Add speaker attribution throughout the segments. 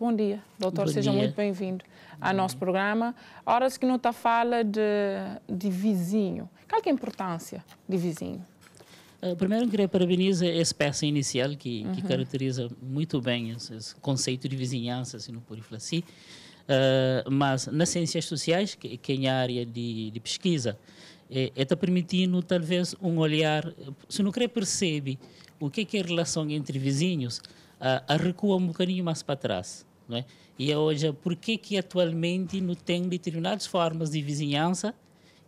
Speaker 1: Bom dia, doutor. Bom Seja dia. muito bem-vindo ao nosso programa. Ora, que não está fala de, de vizinho. Qual é a importância de vizinho? Eh, primeiro, eu queria
Speaker 2: parabenizar essa peça inicial que, uhum. que caracteriza muito bem esse, esse, conceito de vizinhança, se não por assim. Uh, mas nas ciências sociais, que, que é a área de, de pesquisa, está eh, é, tá permitindo talvez um olhar, se não quer percebe o que é, que é a relação entre vizinhos, uh, recua um bocadinho mais para trás. Não é? E é hoje, por que que atualmente não tem determinadas formas de vizinhança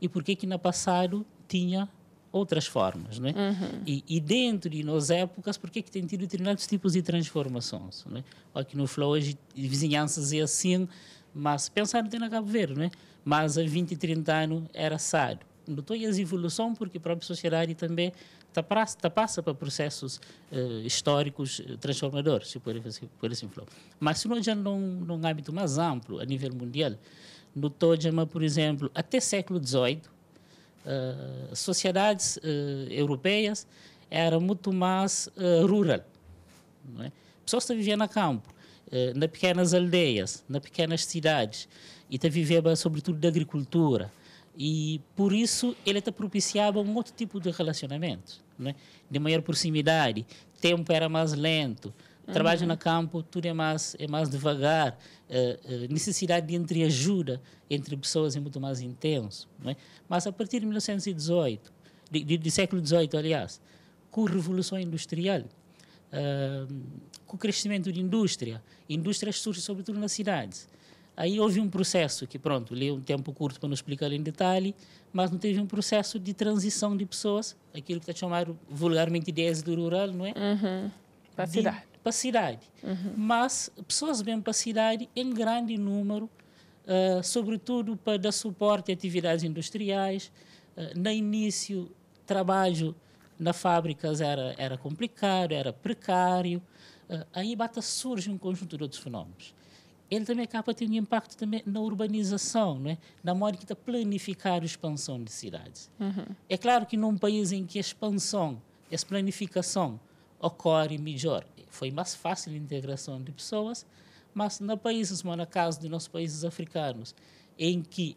Speaker 2: e por que que no passado tinha outras formas, não é? Uhum. E, e, dentro de nos épocas, por que que tem tido determinados tipos de transformações, não é? Aqui no Flow hoje, vizinhanças é assim, mas pensaram tem na Cabo Verde, não é? Mas há 20, 30 anos era sábio notou as evolução porque a própria sociedade também está passa, está passa para processos eh, históricos eh, transformadores, se por, se por assim falar. Mas se nós já num, num âmbito mais amplo, a nível mundial, no Tojama, por exemplo, até século XVIII, eh, sociedades europeias eram muito mais rural. Não é? Pessoas que viviam no campo, nas pequenas aldeias, nas pequenas cidades, e viviam sobretudo da agricultura, e por isso ele até propiciava um outro tipo de relacionamento, né? de maior proximidade, tempo era mais lento, uhum. trabalho no campo tudo é mais, é mais devagar, uh, uh, necessidade de entreajuda entre pessoas é muito mais intenso. Né? Mas a partir de 1918, de, de, de século XVIII, aliás, com a Revolução Industrial, uh, com o crescimento de indústria, indústrias surgem sobretudo nas cidades Aí houve um processo que, pronto, li um tempo curto para não explicar em detalhe, mas não teve um processo de transição de pessoas, aquilo que está chamado vulgarmente de êxodo rural, não é? Uhum. Para a cidade. Para a cidade. Uhum. Mas pessoas vêm para a cidade em grande número, uh, sobretudo para dar suporte a atividades industriais. Uh, ah, no início, trabalho na fábricas era, era complicado, era precário. Uh, aí bata surge um conjunto de outros fenómenos ele também acaba tendo impacto também na urbanização, não é? na maneira de planificar a expansão de cidades. Uhum. É claro que num país em que a expansão, essa planificação ocorre melhor, foi mais fácil a integração de pessoas, mas na países, é o caso de nossos países africanos, em que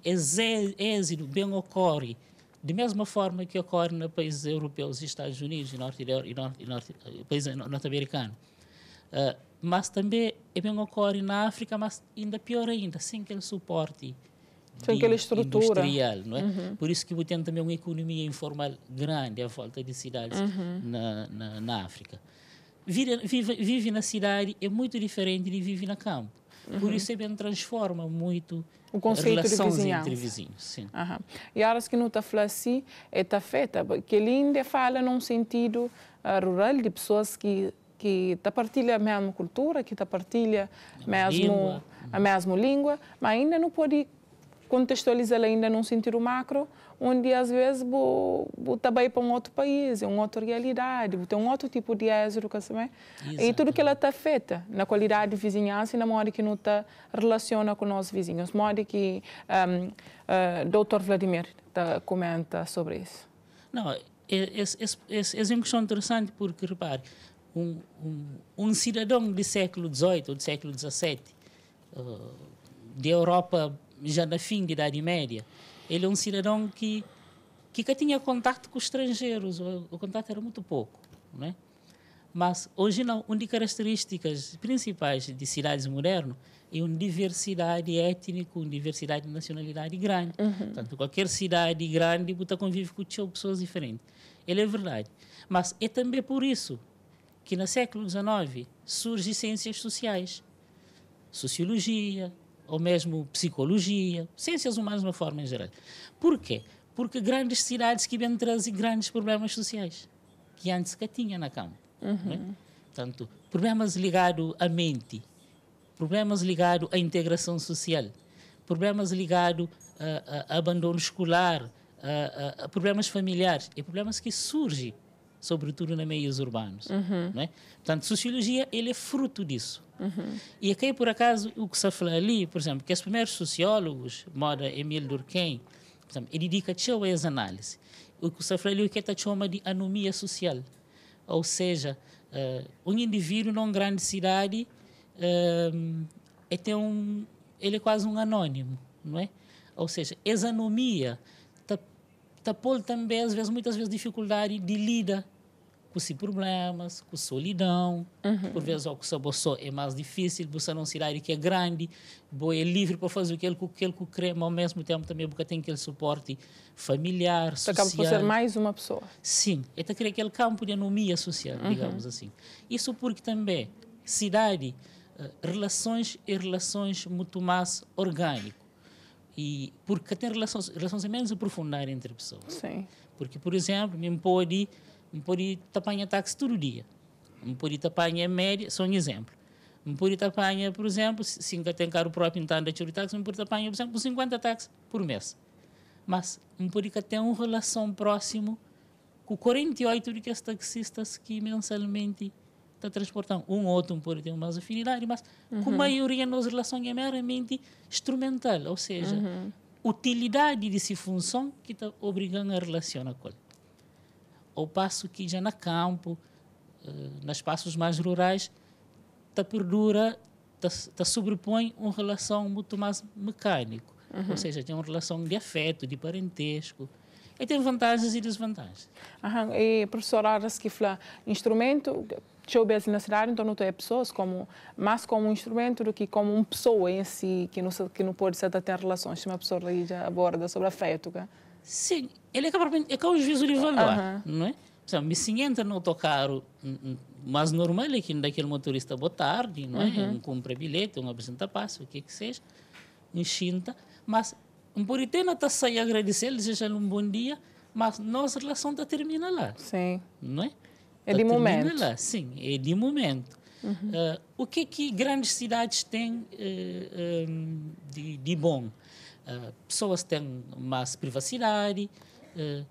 Speaker 2: êxito bem ocorre de mesma forma que ocorre nos países europeus, Estados Unidos e norte, e norte, e eh, norte, países norte-americanos. Uh, mas também é bem ocorre na África, mas ainda pior ainda, sem aquele suporte sem aquela estrutura industrial, não é? Eh? Uhum. Por isso que tem também uma economia informal grande à volta de cidades uhum. na, na, na, África. Vive, vive, vive, na cidade é muito diferente de vive na campo.
Speaker 1: Uhum. Por isso também é transforma muito o conceito relações de vizinhança. entre vizinhos. Sim. Uhum. E a que não está falando assim, está é feita, porque ele ainda fala num sentido uh, rural de pessoas que que tá partilha a mesma cultura, que tá partilha a mesma, a mesma língua, mas ainda não pode contextualizar ainda num sentido macro, onde às vezes vou, vou para um outro país, é uma outra realidade, tem ter um outro tipo de êxito, E tudo que ela está feita na qualidade de vizinhança e na modo que não está relaciona com nossos vizinhos, modo que um, uh, doutor Vladimir tá, comenta sobre isso.
Speaker 2: Não, esse, esse, é uma questão interessante porque, repare, um, um, um cidadão do século XVIII ou do século XVII, uh, da Europa já na fim da Idade Média, ele é um cidadão que que, tinha contato com estrangeiros, o, o contato era muito pouco, né? Mas hoje não, uma das características principais de cidades modernas é uma diversidade étnica, uma diversidade de nacionalidade grande. Uhum. Portanto, qualquer cidade grande, você convive com pessoas diferentes. Ele é verdade. Mas é também por isso que no século XIX surgem ciências sociais, sociologia, ou mesmo psicologia, ciências humanas de uma forma em geral. Porquê? Porque grandes cidades que vêm trazer grandes problemas sociais, que antes que tinha na cama. Uhum. É? Portanto, problemas ligados à mente, problemas ligados à integração social, problemas ligados a, a, a abandono escolar, a, a, problemas familiares, e problemas que surgem sobretudo nos meios urbanos. Uhum. Né? Portanto, sociologia ele é fruto disso. Uhum. E aqui, por acaso, o que se fala ali, por exemplo, que os primeiros sociólogos, moda Emile Durkheim, ele dedica a essa análise. O que se fala ali é que ele chama de anomia social. Ou seja, uh, um indivíduo numa grande cidade uh, é um, ele é quase um anônimo, não é? Ou seja, essa anomia tapou também, às vezes, muitas vezes, dificuldade de lida com problemas, com solidão. Uhum. Por vezes, o que você bolso é mais difícil, você não cidade que é grande, você é livre para fazer o que ele quer, mas ao mesmo tempo também porque tem aquele suporte familiar, você então, social. acaba por ser mais uma pessoa. Sim, é cria aquele campo de anomia social, uhum. digamos assim. Isso porque também, cidade, eh, relações e relações muito mais orgânico. E porque tem relações, relações é menos profundas entre pessoas. Sim. Porque, por exemplo, me pode Mpori tapanha taxiturudia. Mpori tapanha média, só um exemplo. Mpori tapanha, por exemplo, se tem caro próprio então da churitax, Mpori tapanha, por exemplo, 50 tax por mês. Mas Mpori tem uma relação próximo com 48 de que as taxistas que mensalmente está transportando. Um outro um tem ter mais afinidade, mas uhum. com a maioria nossa relação é meramente instrumental, ou seja, uhum. utilidade de si função que está obrigando a relacionar com ele. Ao passo que já no campo, eh, nos espaços mais rurais, está perdura, tá, sobrepõe uma relação muito mais mecânico. Uhum. Ou seja, tem uma relação de afeto, de parentesco.
Speaker 1: E tem vantagens e desvantagens. Aham. E, professor Aras, que fala instrumento, soube assim na cidade, então não tem pessoas como, mais como um instrumento do que como uma pessoa em si, que não, que não pode ser ter relações. Uma pessoa já aborda sobre afeto, que sim
Speaker 2: ele acaba é que o juiz de é vai lá, não é? Então, me sinta no autocarro mas normal é que daquele motorista boa tarde, não é? Uhum. Um compra bilhete, um apresenta passo, o que que seja, um xinta, mas um puritano está sair agradecer, desejar um bom dia, mas nossa relação está termina lá. Sim. Não é?
Speaker 1: É de tá momento. Lá.
Speaker 2: Sim, é de momento. Uhum. Uh, o que é que grandes cidades têm uh, eh, um, eh, de, de bom? Eh, pessoas têm mais privacidade, uh,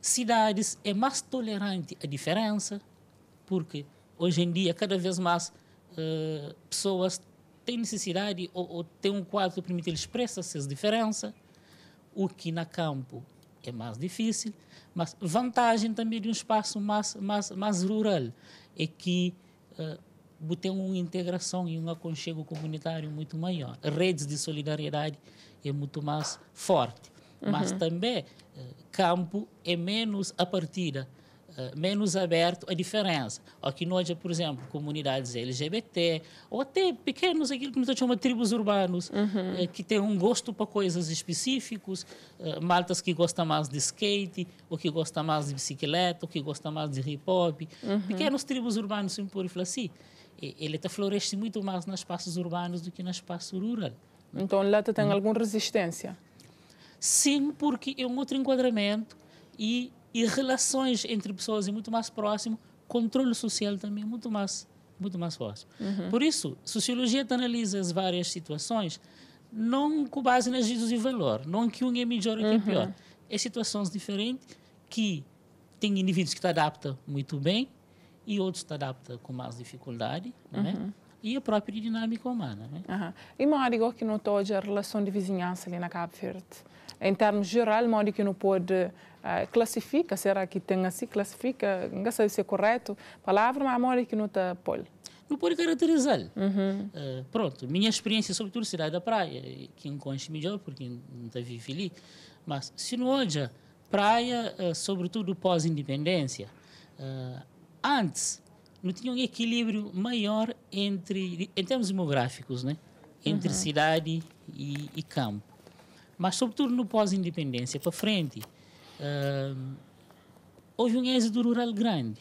Speaker 2: cidades é mais tolerante à diferença, porque hoje em dia cada vez mais uh, pessoas têm necessidade ou, ou têm um quadro que permite eles expressar essas diferenças, o que na campo é mais difícil, mas vantagem também de um espaço mais, mais, mais rural é que tem uma integração e um aconchego comunitário muito maior. Redes de solidariedade é muito mais forte. Uhum. Mas também eh, campo é menos a partida, eh, menos aberto à diferença. Aqui nós, por exemplo, comunidades LGBT, ou até pequenos, aquilo que nós chamamos de tribos urbanos, uhum. Eh, que têm um gosto para coisas específicas, maltas que gostam mais de skate, ou que gostam mais de bicicleta, ou que gostam mais de hip hop, uhum. pequenos tribos urbanos, se por assim ele até floresce muito mais nos espaços urbanos do
Speaker 1: que no espaço rural. Então, lá tem hum. alguma resistência? Sim, porque
Speaker 2: é um outro enquadramento e, e relações entre pessoas é muito mais próximo, controle social também é muito mais, muito mais forte. Uhum. Por isso, sociologia analisa as várias situações, não com base nas juízos de valor, não que um é melhor ou uhum. que é uhum. pior. É situações diferentes que tem indivíduos que se adaptam muito bem e outros se adaptam com mais dificuldade, né? Uhum.
Speaker 1: E a própria dinâmica humana, né? é? Uhum. E Mário, que notou a relação de vizinhança ali na Cabo Verde? Em termos geral, Mário que não pode uh, classifica, será que tem assim, classifica, não sei se é correto palavra, mas Mário que não está pole não
Speaker 2: pode caracterizar. Uhum. Uh, pronto, minha experiência, sobretudo, será da praia, que enconche melhor, porque não está vivo ali, mas se não hoje, praia, uh, sobretudo pós-independência, uh, antes não tinha um equilíbrio maior entre, em termos demográficos, né? entre uhum. cidade e, e, campo. Mas, sobretudo no pós-independência, para frente, uh, houve um êxodo rural grande.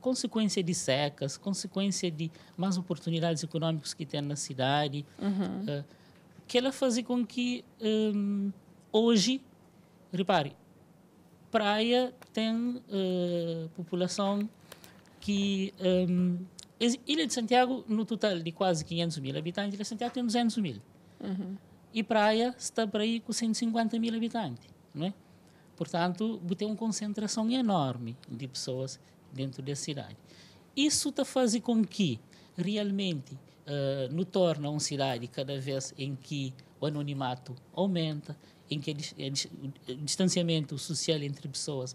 Speaker 2: Consequência de secas, consequência de mais oportunidades econômicas que tem na cidade, uhum. uh, que ela fazia com que um, hoje, repare, praia tem uh, população que um, ehm, Ilha de Santiago, no total de quase 500 mil habitantes, Ilha de Santiago tem 200 mil. Uhum. E praia está por aí com 150 mil habitantes, não é? Portanto, tem uma concentração enorme de pessoas dentro da cidade. Isso está fazendo com que realmente uh, eh, nos torna uma cidade cada vez em que o anonimato aumenta, em que o distanciamento social entre pessoas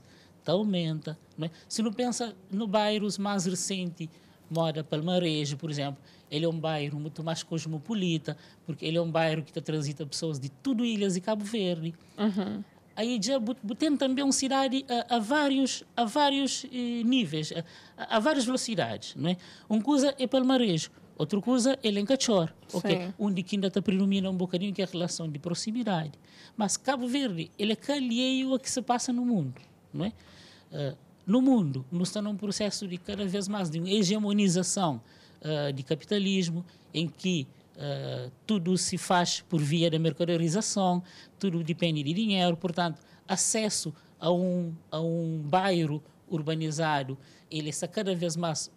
Speaker 2: aumenta. É? Se não pensa no bairro mais recente, mora Palmarejo, por exemplo, ele é um bairro muito mais cosmopolita, porque ele é um bairro que transita pessoas de tudo Ilhas e Cabo Verde. Uhum. Aí já tem também uma cidade a, eh, a vários, a vários eh, níveis, a, eh, a, várias velocidades. É? um coisa é Palmarejo, outro coisa é Lencachor, okay? É onde que ainda está predomina um bocadinho que é a relação de proximidade. Mas Cabo Verde, ele é calheio a que se passa no mundo não é? Uh, no mundo, nós estamos num processo de cada vez mais de hegemonização uh, de capitalismo, em que uh, tudo se faz por via da mercadorização, tudo depende de dinheiro, portanto, acesso a um, a um bairro urbanizado, ele está cada vez mais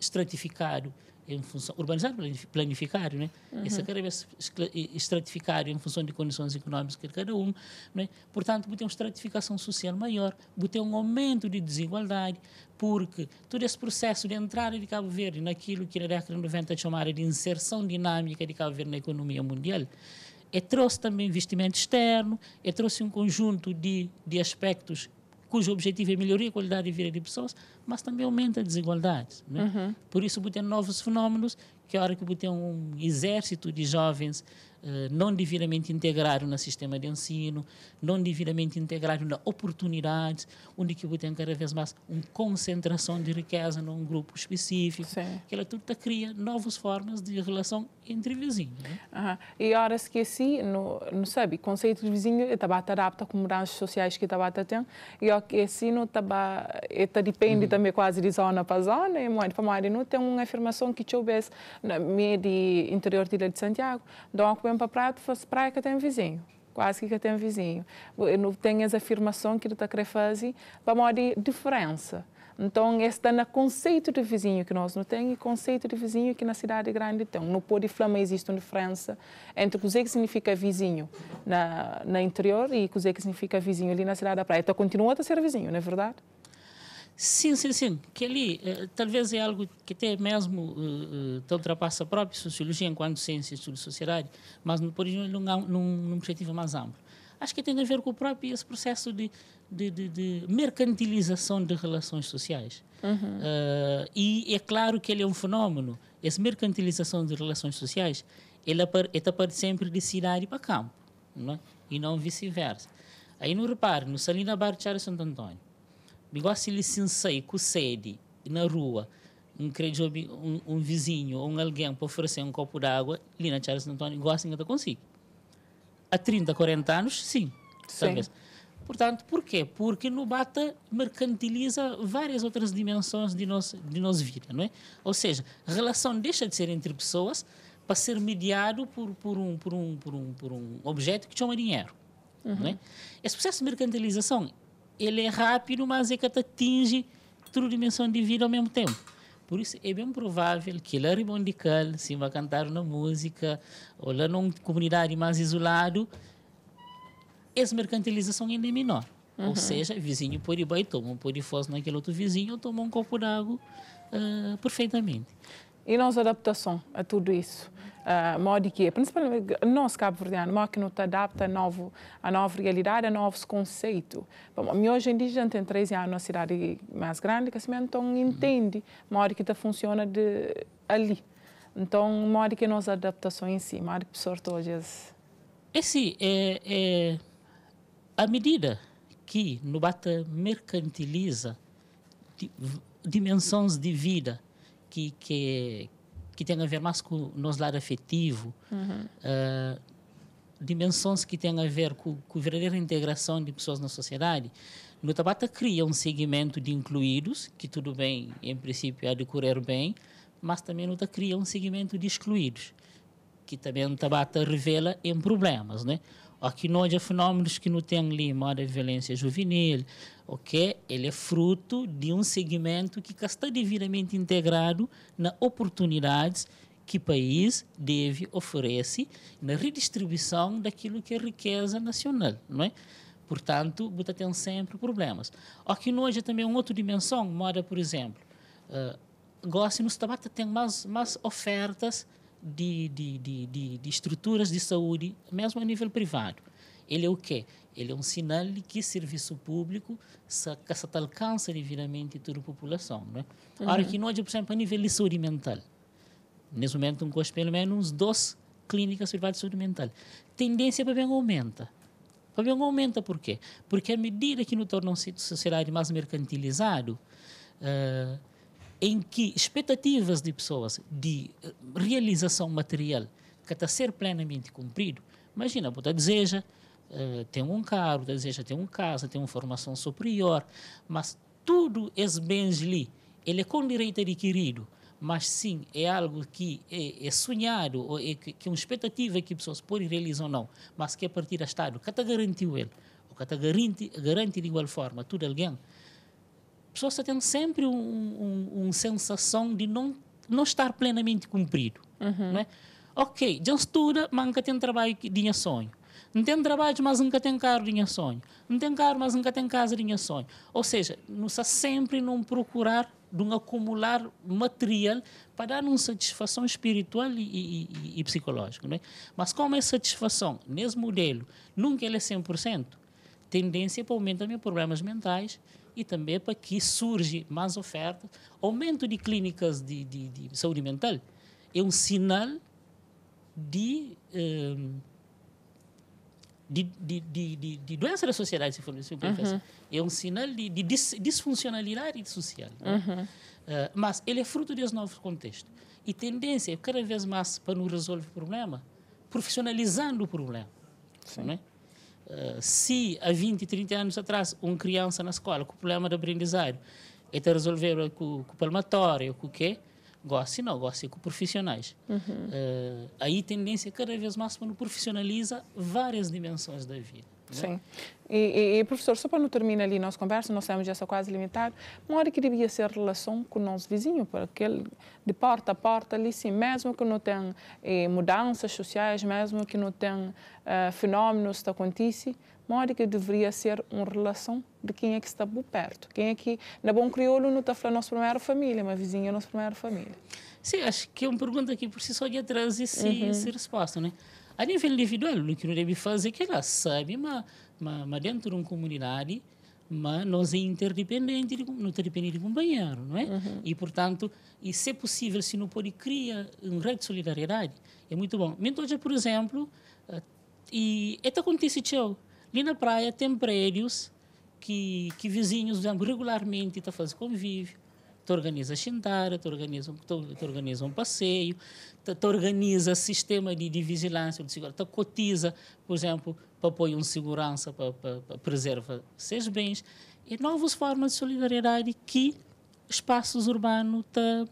Speaker 2: estratificado em função urbanizar planificar né uhum. essa estratificar em função de condições económicas de cada um né portanto tem uma estratificação social maior tem um aumento de desigualdade porque todo esse processo de entrada de Cabo Verde naquilo que na década de 90 chamaram de inserção dinâmica de Cabo Verde na economia mundial é, trouxe também investimento externo, é, trouxe um conjunto de, de aspectos cujo objetivo é melhorar a qualidade de vida de pessoas, mas também aumenta a desigualdade. Né? Uhum. Por isso, tem novos fenômenos, que a hora que tem um exército de jovens eh, não devidamente integrado no sistema de ensino, não devidamente integrado na oportunidade, onde que tem cada vez mais uma concentração de
Speaker 1: riqueza num grupo específico, Sim. que ela tudo cria novas formas de relação entre vizinhos. Né? Uhum. E agora esqueci, no não sabe, conceito de vizinho, estava adapta com mudanças sociais que estava ter, e assim não estava, depende uhum. também quase de zona para zona, e muito para não tem uma afirmação que soubesse na meio de interior de Santiago, então para a Praia, tu faz praia que tem vizinho quase que tem vizinho. Não tem as afirmações que ele está querendo fazer para uma diferença. Então, está no conceito de vizinho que nós não temos e conceito de vizinho que na cidade grande tem. No pôr de Flama existe uma diferença entre o que significa vizinho na, na interior e o que significa vizinho ali na cidade da praia. Então, continua a ser vizinho, não é verdade? Sim, sim, sim. Que ali
Speaker 2: eh, talvez é algo que até mesmo eh, eh, te ultrapassa a própria sociologia enquanto ciência de estudo sociedade, mas por isso num, num objetivo mais amplo. Acho que tem a ver com o próprio esse processo de, de, de, de mercantilização de relações sociais. Uhum. Uh, e é claro que ele é um fenômeno. Essa mercantilização de relações sociais, ele está parte sempre de cidade para campo, não é? e não vice-versa. Aí não repare, no Salina Bar de Charles Santo Antônio, ele se licenciei com sede na rua, um, um, um vizinho ou um alguém para oferecer um copo d'água, Lina Charles Antônio, igual ainda que consigo. Há 30, 40 anos, sim. sim. Talvez. Portanto, por quê? Porque no Bata mercantiliza várias outras dimensões de nossa de nos vida, não é? Ou seja, a relação deixa de ser entre pessoas para ser mediado por, por, um, por, um, por, um, por um objeto que chama dinheiro. Uhum. Não é? Uhum. Esse processo de mercantilização ele é rápido, mas é que atinge toda a dimensão de vida ao mesmo tempo. Por isso é bem provável que lá Rimondical, se vai cantar na música, ou lá numa comunidade mais isolado, essa mercantilização ainda é menor. Uhum. Ou seja, vizinho por ir toma, um pôr de fósforo naquele outro vizinho, ou toma um copo d'água
Speaker 1: uh, perfeitamente. E nós adaptação a tudo isso. Uh, modo que é. principalmente nós cabo-verdiano, modo que não te adapta a, novo, a nova realidade, a novos conceitos. Bom, hoje em dia, a gente tem 13 anos na cidade mais grande, que assim, então uhum. entende modo que tá funciona de, ali. Então, modo que nós adaptação em si, modo que sorte hoje...
Speaker 2: Esse é, é a medida que no bata mercantiliza dimensões de vida que, que, que tem a ver mais com o nosso lado afetivo, uhum. uh, dimensões que têm a ver com, com a verdadeira integração de pessoas na sociedade. No Tabata cria um segmento de incluídos, que tudo bem, em princípio, há de correr bem, mas também no Tabata cria um segmento de excluídos, que também no Tabata revela em problemas, né? Aqui não há fenômenos que não têm limado de violência juvenil, ok? Ele é fruto de um segmento que está devidamente integrado na oportunidades que o país deve oferecer na redistribuição daquilo que é riqueza nacional, não é? Portanto, Buta tem sempre problemas. Aqui não há também uma outra dimensão, mora, por exemplo, uh, eh, gosta no Tabata tem mais, mais ofertas de, de, de, de, de estruturas de saúde, mesmo a nível privado. Ele é o quê? Ele é um sinal de que serviço público se, se alcança devidamente toda a população. Né? Uhum. Ora, que nós, é, por exemplo, a nível de saúde mental, nesse momento, um gosto pelo menos dois clínicas privadas de saúde mental. Tendência para bem aumenta. Para bem aumenta por quê? Porque à medida que nos tornam sociedade mais mercantilizado, uh, em que expectativas de pessoas de eh, realização material que está a ser plenamente cumprido, imagina, você deseja uh, eh, ter um carro, deseja ter uma casa, ter uma formação superior, mas tudo esses bens ali, ele é com direito adquirido, mas sim é algo que é, é sonhado, ou é que, que é uma expectativa que pessoas podem realizar ou não, mas que a partir do Estado, que está garantiu ele, ou que está garante, garante de igual forma tudo alguém, pessoa só tem sempre uma um, um sensação de não, não estar plenamente cumprido. Uhum. Né? Ok, já estuda, mas nunca tem trabalho que tinha sonho. Não tem trabalho, mas nunca tem carro, tinha sonho. Não tem carro, mas nunca tem casa, tinha sonho. Ou seja, não está sempre não procurar de um acumular material para dar uma satisfação espiritual e, e, e, e psicológica. Né? Mas como é satisfação? Nesse modelo, nunca ele é 100%. Tendência para aumentar meus problemas mentais e também para que surge mais oferta. Aumento de clínicas de, de, de saúde mental é um sinal de, ehm, de, de, de doença da sociedade, se for assim, uhum. é um sinal de, dis, disfuncionalidade social. Né? Uhum. Uh, mas ele é fruto desse novo contexto. E tendência é cada vez mais para não resolver o problema, profissionalizando o problema. Sim. Né? Eh, se há 20, 30 anos atrás, uma criança na escola com problema de aprendizagem é te resolver com, o palmatório, com o quê? gosta não, gosta com profissionais. Uhum. Uh, aí a tendência cada vez mais quando profissionaliza várias dimensões da vida. Né? Sim.
Speaker 1: E, e, professor, só para não terminar ali a nossa conversa, nós que já só quase limitado. Uma hora que devia ser relação com o nosso vizinho, porque ele, de porta a porta ali, sim, mesmo que não tenha eh, mudanças sociais, mesmo que não tenha eh, fenómenos que acontecem, uma hora que deveria ser uma relação de quem é que está por perto. Quem é que, na bom crioulo, não está falando nossa primeira família, mas vizinho é nossa primeira família.
Speaker 2: Sim, acho que é uma pergunta que por si só é de traz e uhum. essa resposta, né? a nível individual, o que não deve fazer é que ela sabe, mas, mas, mas dentro de uma comunidade, mas nós é interdependente, não depende de companheiro, não é? Eh? Uhum. E, portanto, e se é possível, se não pode, criar um rede de solidariedade. É muito bom. hoje, por exemplo, e eh, está acontece Ali na praia tem prédios que, que vizinhos regularmente tá fazendo convívio Tu organiza xindara, tu organiza, tu organiza um passeio, tu organizas organiza sistema de, de vigilância, de segurança, tu cotiza, por exemplo, para apoio um segurança, para, para, para preserva seus bens, e novas formas de solidariedade que espaços urbanos te,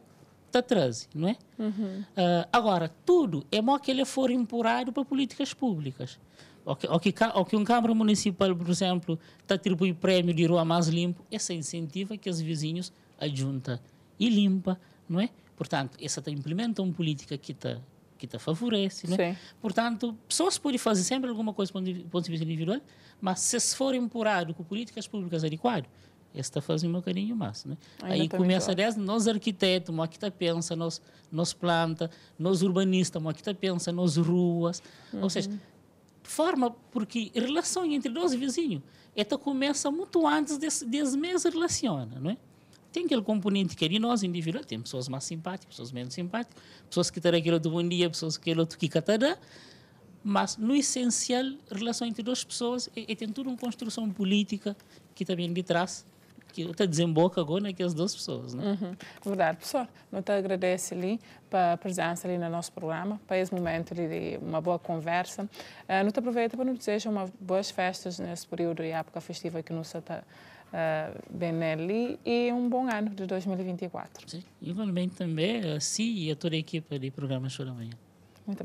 Speaker 2: te trazem, não é? Uhum. Uh, agora, tudo é bom que ele for empurrado para políticas públicas ou que, ou que, ou que um Câmara Municipal, por exemplo, está atribui prémio de rua mais limpo, essa incentiva que os vizinhos adjunta e limpa, não é? Portanto, essa tá implementa uma política que te, tá, que te tá favorece, não é? Portanto, só se pode fazer sempre alguma coisa do ponto de vista individual, mas se for empurrado com políticas públicas adequadas, esta está fazendo um bocadinho mais. Né? Ainda Aí começa, desde nós arquitetos, nós que tá pensa, nós, nós planta, nós urbanistas, nós que tá pensa, nós ruas. Uhum. Ou seja, forma, porque relação entre dois vizinhos, esta é tá, começa muito antes desse, desse mês relaciona, não é? tem aquele componente que é ali nós, indivíduos, tem pessoas mais simpáticas, pessoas menos simpáticas, pessoas que terão aquele outro bom dia, pessoas que aquele outro que catará, mas no essencial, a relação entre duas pessoas é, é tem toda uma construção política que também lhe traz que até desemboca agora naquelas né, duas pessoas, né?
Speaker 1: Uhum. Verdade, professor. Nós te agradeço ali para a presença ali no nosso programa, para esse momento ali de uma boa conversa. Uh, ah, nós te aproveito para nos desejar boas festas nesse período e época festiva que nos está uh, Benelli e um bom ano de 2024. Sim,
Speaker 2: igualmente também a si e a toda a equipa do programa Chora Amanhã. Muito bem.